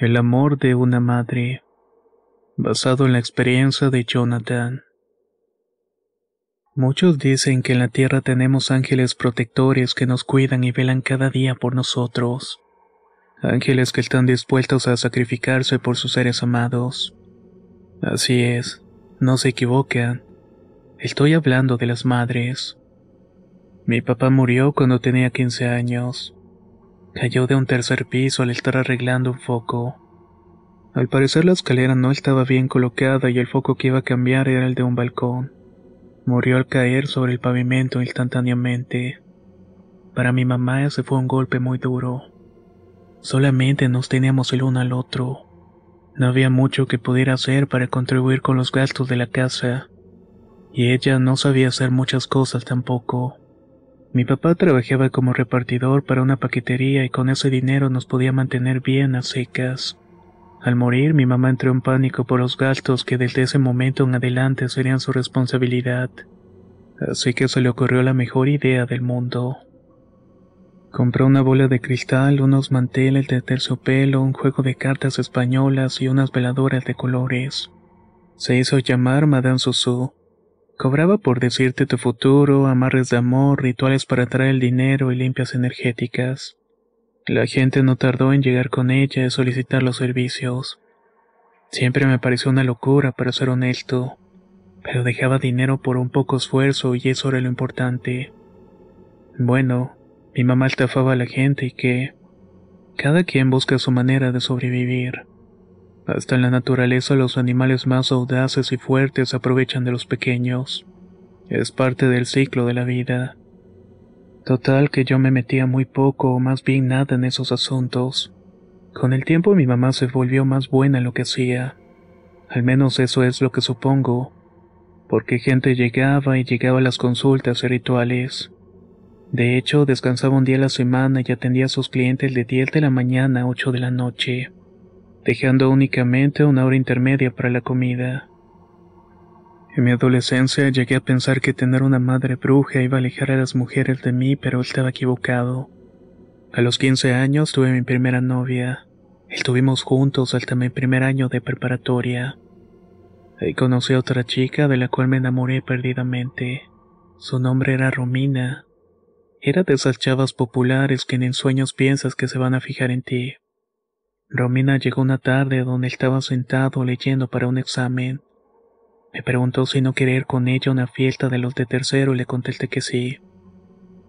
El amor de una madre. Basado en la experiencia de Jonathan. Muchos dicen que en la tierra tenemos ángeles protectores que nos cuidan y velan cada día por nosotros. Ángeles que están dispuestos a sacrificarse por sus seres amados. Así es, no se equivocan. Estoy hablando de las madres. Mi papá murió cuando tenía 15 años. Cayó de un tercer piso al estar arreglando un foco. Al parecer la escalera no estaba bien colocada y el foco que iba a cambiar era el de un balcón. Murió al caer sobre el pavimento instantáneamente. Para mi mamá ese fue un golpe muy duro. Solamente nos teníamos el uno al otro. No había mucho que pudiera hacer para contribuir con los gastos de la casa. Y ella no sabía hacer muchas cosas tampoco. Mi papá trabajaba como repartidor para una paquetería y con ese dinero nos podía mantener bien a secas. Al morir, mi mamá entró en pánico por los gastos que desde ese momento en adelante serían su responsabilidad. Así que se le ocurrió la mejor idea del mundo. Compró una bola de cristal, unos manteles de terciopelo, un juego de cartas españolas y unas veladoras de colores. Se hizo llamar Madame Susu. Cobraba por decirte tu futuro, amarres de amor, rituales para traer el dinero y limpias energéticas. La gente no tardó en llegar con ella y solicitar los servicios. Siempre me pareció una locura, para ser honesto, pero dejaba dinero por un poco esfuerzo y eso era lo importante. Bueno, mi mamá estafaba a la gente y que cada quien busca su manera de sobrevivir. Hasta en la naturaleza los animales más audaces y fuertes aprovechan de los pequeños. Es parte del ciclo de la vida. Total que yo me metía muy poco o más bien nada en esos asuntos. Con el tiempo mi mamá se volvió más buena en lo que hacía. Al menos eso es lo que supongo, porque gente llegaba y llegaba a las consultas y rituales. De hecho, descansaba un día a la semana y atendía a sus clientes de 10 de la mañana a 8 de la noche dejando únicamente una hora intermedia para la comida. En mi adolescencia llegué a pensar que tener una madre bruja iba a alejar a las mujeres de mí, pero estaba equivocado. A los 15 años tuve mi primera novia. Estuvimos juntos hasta mi primer año de preparatoria. Ahí conocí a otra chica de la cual me enamoré perdidamente. Su nombre era Romina. Era de esas chavas populares que en sueños piensas que se van a fijar en ti. Romina llegó una tarde donde estaba sentado leyendo para un examen. Me preguntó si no quería ir con ella a una fiesta de los de tercero y le contesté que sí.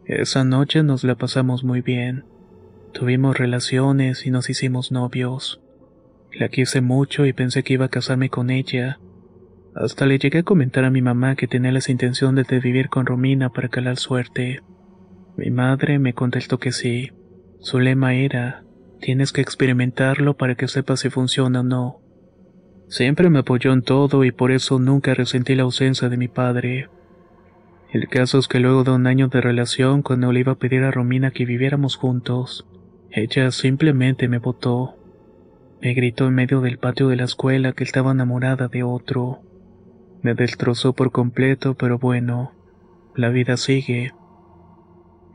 Esa noche nos la pasamos muy bien. Tuvimos relaciones y nos hicimos novios. La quise mucho y pensé que iba a casarme con ella. Hasta le llegué a comentar a mi mamá que tenía las intenciones de vivir con Romina para calar suerte. Mi madre me contestó que sí. Su lema era, Tienes que experimentarlo para que sepas si funciona o no. Siempre me apoyó en todo y por eso nunca resentí la ausencia de mi padre. El caso es que luego de un año de relación, cuando le iba a pedir a Romina que viviéramos juntos, ella simplemente me votó. Me gritó en medio del patio de la escuela que estaba enamorada de otro. Me destrozó por completo, pero bueno, la vida sigue.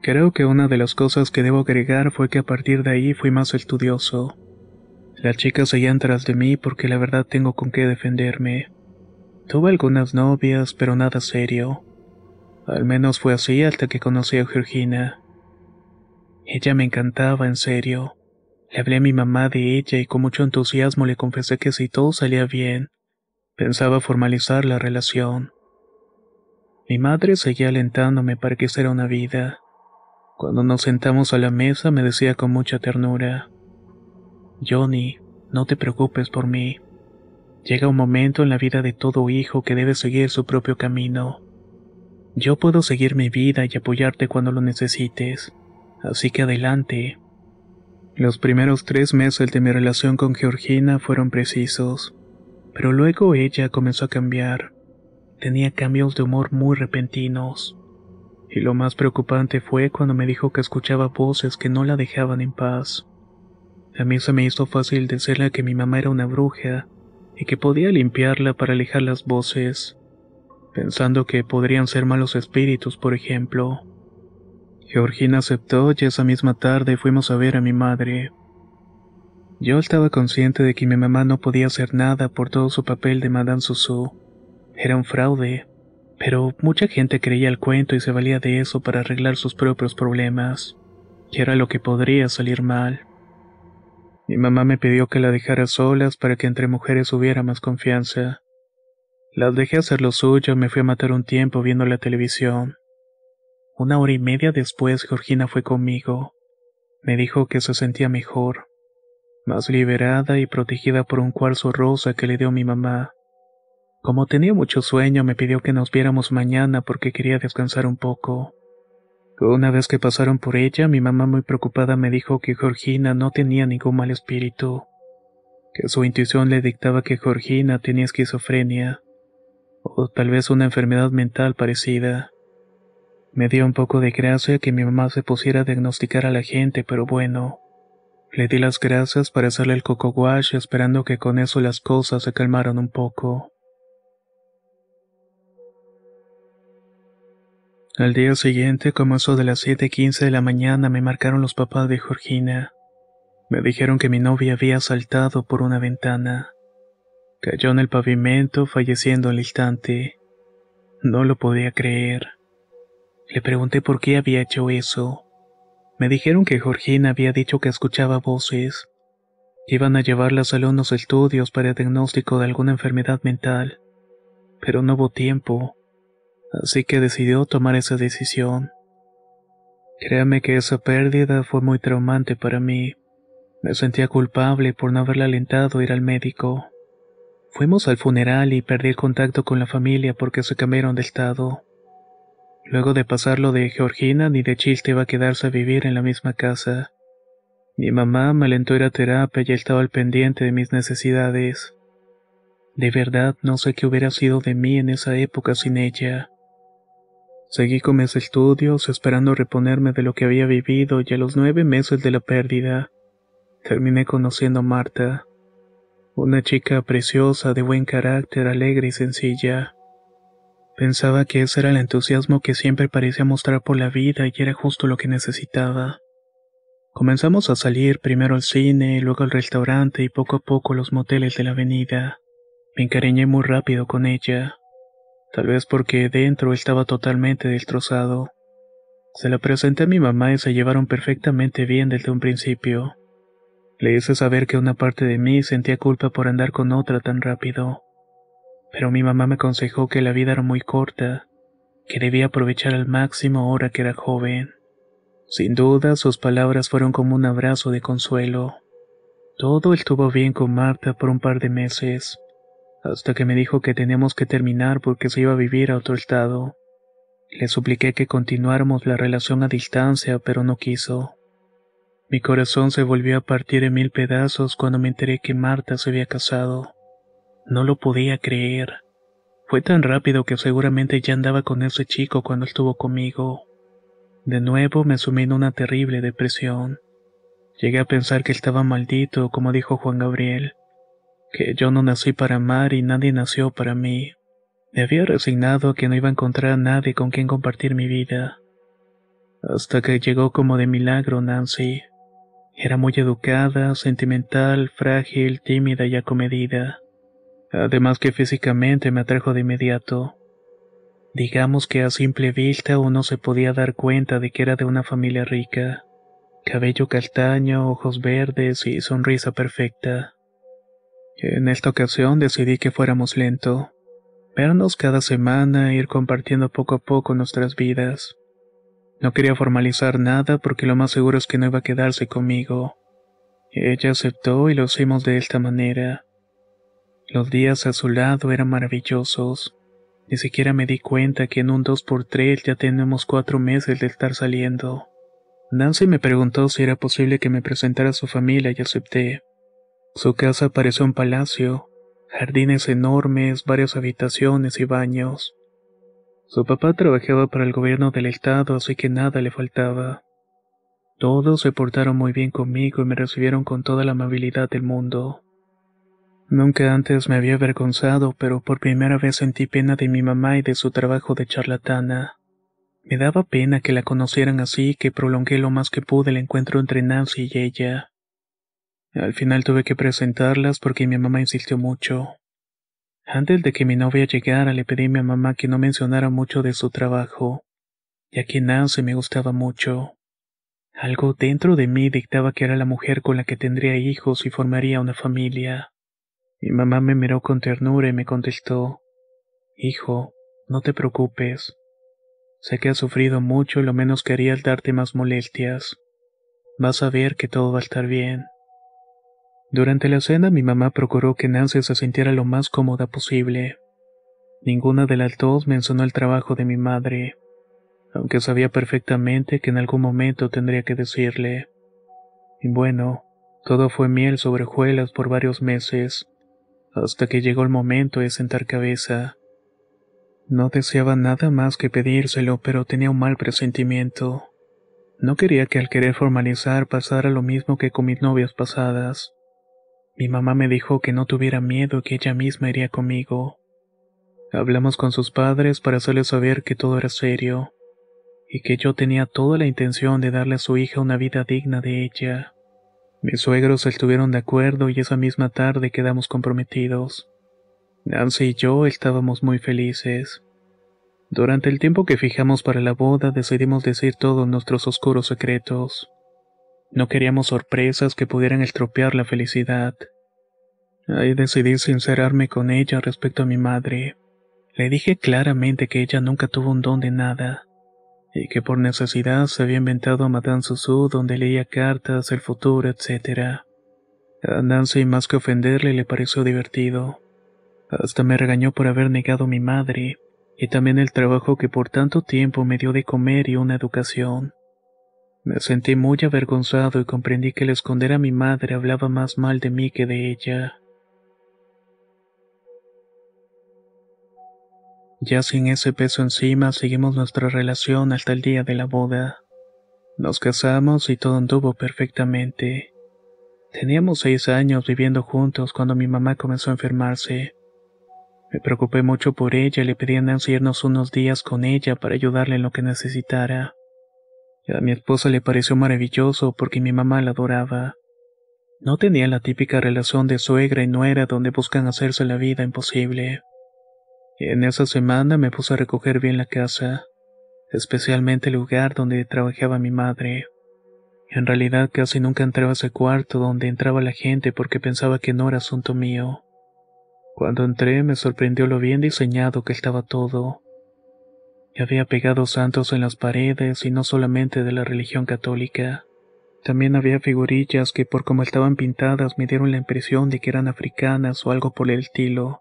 Creo que una de las cosas que debo agregar fue que a partir de ahí fui más estudioso. Las chicas seguían tras de mí porque la verdad tengo con qué defenderme. Tuve algunas novias, pero nada serio. Al menos fue así hasta que conocí a Georgina. Ella me encantaba, en serio. Le hablé a mi mamá de ella y con mucho entusiasmo le confesé que si todo salía bien, pensaba formalizar la relación. Mi madre seguía alentándome para que hiciera una vida. Cuando nos sentamos a la mesa me decía con mucha ternura, Johnny, no te preocupes por mí. Llega un momento en la vida de todo hijo que debe seguir su propio camino. Yo puedo seguir mi vida y apoyarte cuando lo necesites, así que adelante. Los primeros tres meses de mi relación con Georgina fueron precisos, pero luego ella comenzó a cambiar. Tenía cambios de humor muy repentinos. Y lo más preocupante fue cuando me dijo que escuchaba voces que no la dejaban en paz. A mí se me hizo fácil decirle que mi mamá era una bruja y que podía limpiarla para alejar las voces, pensando que podrían ser malos espíritus, por ejemplo. Georgina aceptó y esa misma tarde fuimos a ver a mi madre. Yo estaba consciente de que mi mamá no podía hacer nada por todo su papel de Madame Susu. Era un fraude. Pero mucha gente creía el cuento y se valía de eso para arreglar sus propios problemas, que era lo que podría salir mal. Mi mamá me pidió que la dejara solas para que entre mujeres hubiera más confianza. Las dejé hacer lo suyo, me fui a matar un tiempo viendo la televisión. Una hora y media después Georgina fue conmigo. Me dijo que se sentía mejor, más liberada y protegida por un cuarzo rosa que le dio mi mamá. Como tenía mucho sueño, me pidió que nos viéramos mañana porque quería descansar un poco. Una vez que pasaron por ella, mi mamá muy preocupada me dijo que Georgina no tenía ningún mal espíritu, que su intuición le dictaba que Georgina tenía esquizofrenia, o tal vez una enfermedad mental parecida. Me dio un poco de gracia que mi mamá se pusiera a diagnosticar a la gente, pero bueno. Le di las gracias para hacerle el coco wash esperando que con eso las cosas se calmaran un poco. Al día siguiente, como eso de las 7:15 de la mañana, me marcaron los papás de Georgina. Me dijeron que mi novia había saltado por una ventana. Cayó en el pavimento, falleciendo al instante. No lo podía creer. Le pregunté por qué había hecho eso. Me dijeron que Georgina había dicho que escuchaba voces. Iban a llevarlas a unos estudios para el diagnóstico de alguna enfermedad mental. Pero no hubo tiempo así que decidió tomar esa decisión. Créame que esa pérdida fue muy traumante para mí. Me sentía culpable por no haberla alentado a ir al médico. Fuimos al funeral y perdí el contacto con la familia porque se cambiaron de estado. Luego de pasarlo de Georgina, ni de chiste iba a quedarse a vivir en la misma casa. Mi mamá me alentó a ir a terapia y estaba al pendiente de mis necesidades. De verdad, no sé qué hubiera sido de mí en esa época sin ella. Seguí con mis estudios esperando reponerme de lo que había vivido y a los nueve meses de la pérdida, terminé conociendo a Marta, una chica preciosa, de buen carácter, alegre y sencilla. Pensaba que ese era el entusiasmo que siempre parecía mostrar por la vida y era justo lo que necesitaba. Comenzamos a salir primero al cine, luego al restaurante y poco a poco los moteles de la avenida. Me encariñé muy rápido con ella tal vez porque dentro estaba totalmente destrozado. Se la presenté a mi mamá y se llevaron perfectamente bien desde un principio. Le hice saber que una parte de mí sentía culpa por andar con otra tan rápido. Pero mi mamá me aconsejó que la vida era muy corta, que debía aprovechar al máximo ahora que era joven. Sin duda, sus palabras fueron como un abrazo de consuelo. Todo estuvo bien con Marta por un par de meses hasta que me dijo que teníamos que terminar porque se iba a vivir a otro estado. Le supliqué que continuáramos la relación a distancia, pero no quiso. Mi corazón se volvió a partir en mil pedazos cuando me enteré que Marta se había casado. No lo podía creer. Fue tan rápido que seguramente ya andaba con ese chico cuando estuvo conmigo. De nuevo me sumí en una terrible depresión. Llegué a pensar que estaba maldito, como dijo Juan Gabriel que yo no nací para amar y nadie nació para mí. Me había resignado a que no iba a encontrar a nadie con quien compartir mi vida. Hasta que llegó como de milagro Nancy. Era muy educada, sentimental, frágil, tímida y acomedida. Además que físicamente me atrajo de inmediato. Digamos que a simple vista uno se podía dar cuenta de que era de una familia rica. Cabello castaño, ojos verdes y sonrisa perfecta. En esta ocasión decidí que fuéramos lento, vernos cada semana e ir compartiendo poco a poco nuestras vidas. No quería formalizar nada porque lo más seguro es que no iba a quedarse conmigo. Ella aceptó y lo hicimos de esta manera. Los días a su lado eran maravillosos. Ni siquiera me di cuenta que en un 2x3 ya tenemos cuatro meses de estar saliendo. Nancy me preguntó si era posible que me presentara a su familia y acepté. Su casa parecía un palacio, jardines enormes, varias habitaciones y baños. Su papá trabajaba para el gobierno del estado, así que nada le faltaba. Todos se portaron muy bien conmigo y me recibieron con toda la amabilidad del mundo. Nunca antes me había avergonzado, pero por primera vez sentí pena de mi mamá y de su trabajo de charlatana. Me daba pena que la conocieran así que prolongué lo más que pude el encuentro entre Nancy y ella. Al final tuve que presentarlas porque mi mamá insistió mucho. Antes de que mi novia llegara le pedí a mi mamá que no mencionara mucho de su trabajo, ya que Nancy me gustaba mucho. Algo dentro de mí dictaba que era la mujer con la que tendría hijos y formaría una familia. Mi mamá me miró con ternura y me contestó, Hijo, no te preocupes. Sé que has sufrido mucho lo menos que haría darte más molestias. Vas a ver que todo va a estar bien. Durante la cena mi mamá procuró que Nancy se sintiera lo más cómoda posible. Ninguna de las dos mencionó el trabajo de mi madre, aunque sabía perfectamente que en algún momento tendría que decirle. Y bueno, todo fue miel sobre hojuelas por varios meses, hasta que llegó el momento de sentar cabeza. No deseaba nada más que pedírselo, pero tenía un mal presentimiento. No quería que al querer formalizar pasara lo mismo que con mis novias pasadas mi mamá me dijo que no tuviera miedo que ella misma iría conmigo. Hablamos con sus padres para hacerles saber que todo era serio y que yo tenía toda la intención de darle a su hija una vida digna de ella. Mis suegros estuvieron de acuerdo y esa misma tarde quedamos comprometidos. Nancy y yo estábamos muy felices. Durante el tiempo que fijamos para la boda decidimos decir todos nuestros oscuros secretos. No queríamos sorpresas que pudieran estropear la felicidad. Ahí decidí sincerarme con ella respecto a mi madre. Le dije claramente que ella nunca tuvo un don de nada, y que por necesidad se había inventado a Madame Susu donde leía cartas, el futuro, etc. A Nancy más que ofenderle le pareció divertido. Hasta me regañó por haber negado a mi madre, y también el trabajo que por tanto tiempo me dio de comer y una educación. Me sentí muy avergonzado y comprendí que el esconder a mi madre hablaba más mal de mí que de ella. Ya sin ese peso encima, seguimos nuestra relación hasta el día de la boda. Nos casamos y todo anduvo perfectamente. Teníamos seis años viviendo juntos cuando mi mamá comenzó a enfermarse. Me preocupé mucho por ella y le pedí a Nancy unos días con ella para ayudarle en lo que necesitara. A mi esposa le pareció maravilloso porque mi mamá la adoraba. No tenía la típica relación de suegra y nuera donde buscan hacerse la vida imposible. En esa semana me puse a recoger bien la casa, especialmente el lugar donde trabajaba mi madre. En realidad casi nunca entraba a ese cuarto donde entraba la gente porque pensaba que no era asunto mío. Cuando entré me sorprendió lo bien diseñado que estaba todo. Había pegado santos en las paredes y no solamente de la religión católica. También había figurillas que por como estaban pintadas me dieron la impresión de que eran africanas o algo por el estilo.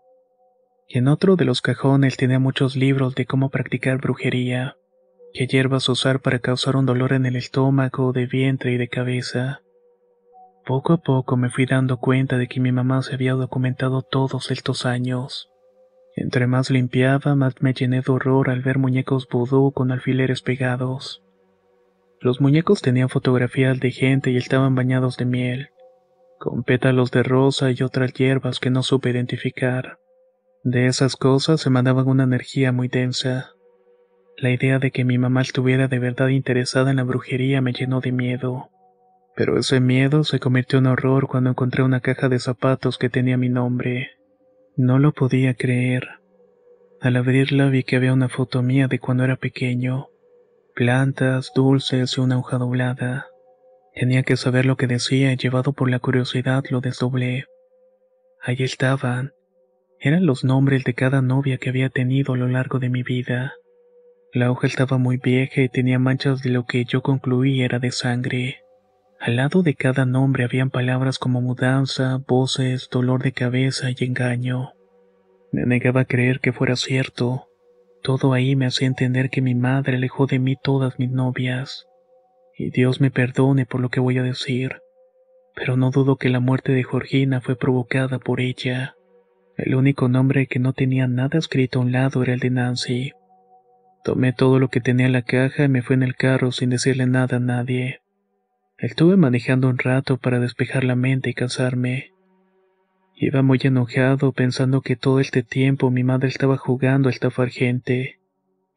Y en otro de los cajones tenía muchos libros de cómo practicar brujería, qué hierbas usar para causar un dolor en el estómago, de vientre y de cabeza. Poco a poco me fui dando cuenta de que mi mamá se había documentado todos estos años. Entre más limpiaba, más me llené de horror al ver muñecos vudú con alfileres pegados. Los muñecos tenían fotografías de gente y estaban bañados de miel, con pétalos de rosa y otras hierbas que no supe identificar. De esas cosas se mandaban una energía muy densa. La idea de que mi mamá estuviera de verdad interesada en la brujería me llenó de miedo. Pero ese miedo se convirtió en horror cuando encontré una caja de zapatos que tenía mi nombre. No lo podía creer. Al abrirla vi que había una foto mía de cuando era pequeño. Plantas, dulces y una hoja doblada. Tenía que saber lo que decía y llevado por la curiosidad lo desdoblé. Allí estaban. Eran los nombres de cada novia que había tenido a lo largo de mi vida. La hoja estaba muy vieja y tenía manchas de lo que yo concluí era de sangre. Al lado de cada nombre habían palabras como mudanza, voces, dolor de cabeza y engaño. Me negaba a creer que fuera cierto. Todo ahí me hacía entender que mi madre alejó de mí todas mis novias. Y Dios me perdone por lo que voy a decir, pero no dudo que la muerte de Georgina fue provocada por ella. El único nombre que no tenía nada escrito a un lado era el de Nancy. Tomé todo lo que tenía en la caja y me fui en el carro sin decirle nada a nadie. Estuve manejando un rato para despejar la mente y cansarme. Iba muy enojado pensando que todo este tiempo mi madre estaba jugando a estafar gente,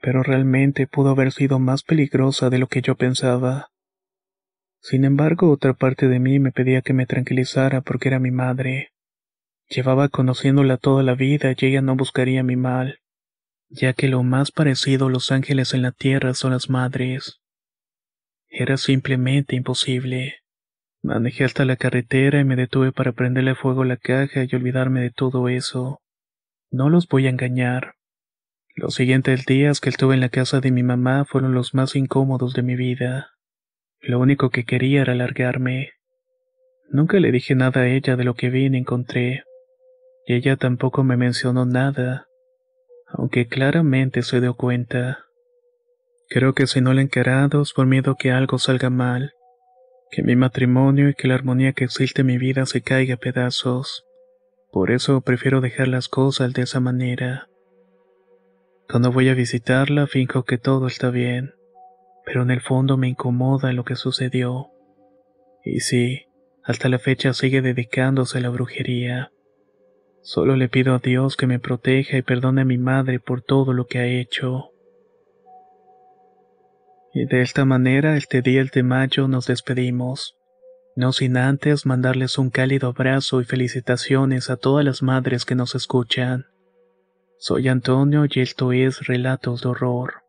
pero realmente pudo haber sido más peligrosa de lo que yo pensaba. Sin embargo, otra parte de mí me pedía que me tranquilizara porque era mi madre. Llevaba conociéndola toda la vida y ella no buscaría mi mal, ya que lo más parecido a los ángeles en la tierra son las madres. Era simplemente imposible. Manejé hasta la carretera y me detuve para prenderle fuego a la caja y olvidarme de todo eso. No los voy a engañar. Los siguientes días que estuve en la casa de mi mamá fueron los más incómodos de mi vida. Lo único que quería era largarme. Nunca le dije nada a ella de lo que vi y encontré. Y Ella tampoco me mencionó nada, aunque claramente se dio cuenta. Creo que si no la encarados por miedo que algo salga mal, que mi matrimonio y que la armonía que existe en mi vida se caiga a pedazos. Por eso prefiero dejar las cosas de esa manera. Cuando voy a visitarla finjo que todo está bien, pero en el fondo me incomoda lo que sucedió. Y sí, hasta la fecha sigue dedicándose a la brujería. Solo le pido a Dios que me proteja y perdone a mi madre por todo lo que ha hecho. Y de esta manera, este 10 de mayo nos despedimos. No sin antes mandarles un cálido abrazo y felicitaciones a todas las madres que nos escuchan. Soy Antonio y esto es Relatos de Horror.